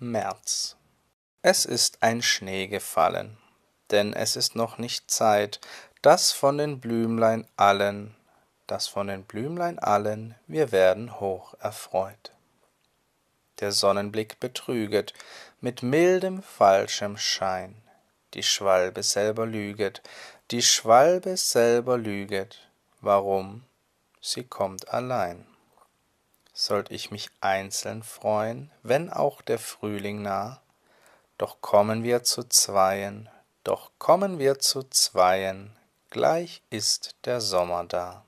März. Es ist ein Schnee gefallen, denn es ist noch nicht Zeit, dass von den Blümlein allen, dass von den Blümlein allen wir werden hoch erfreut. Der Sonnenblick betrüget mit mildem falschem Schein, die Schwalbe selber lüget, die Schwalbe selber lüget, warum? Sie kommt allein sollt ich mich einzeln freuen, wenn auch der Frühling nah, doch kommen wir zu zweien, doch kommen wir zu zweien, gleich ist der Sommer da.